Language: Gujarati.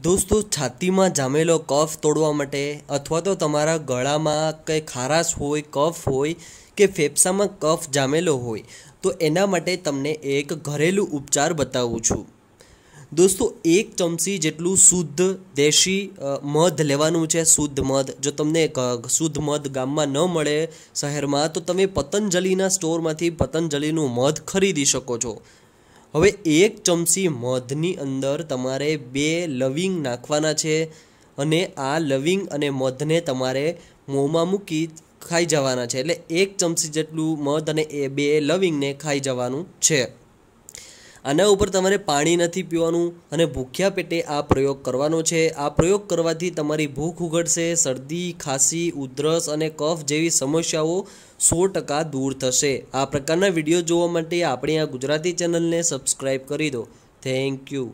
દોસ્તો છાતીમાં જામેલો કફ તોડવા માટે અથવા તો તમારા ગળામાં કંઈ ખારાશ હોય કફ હોય કે ફેફસામાં કફ જામેલો હોય તો એના માટે તમને એક ઘરેલું ઉપચાર બતાવું છું દોસ્તો એક ચમચી જેટલું શુદ્ધ દેશી મધ લેવાનું છે શુદ્ધ મધ જો તમને શુદ્ધ મધ ગામમાં ન મળે શહેરમાં તો તમે પતંજલિના સ્ટોરમાંથી પતંજલિનું મધ ખરીદી શકો છો હવે એક ચમચી મધની અંદર તમારે બે લવિંગ નાખવાના છે અને આ લવિંગ અને મધને તમારે મોંમાં મૂકી ખાઈ જવાના છે એટલે એક ચમચી જેટલું મધ અને એ બે લવિંગને ખાઈ જવાનું છે આના ઉપર તમારે પાણી નથી પીવાનું અને ભૂખ્યા પેટે આ પ્રયોગ કરવાનો છે આ પ્રયોગ કરવાથી તમારી ભૂખ ઉઘડશે શરદી ખાંસી ઉધરસ અને કફ જેવી સમસ્યાઓ સો ટકા દૂર થશે આ પ્રકારના વિડીયો જોવા માટે આપણી આ ગુજરાતી ચેનલને સબસ્ક્રાઈબ કરી દો થેન્ક યુ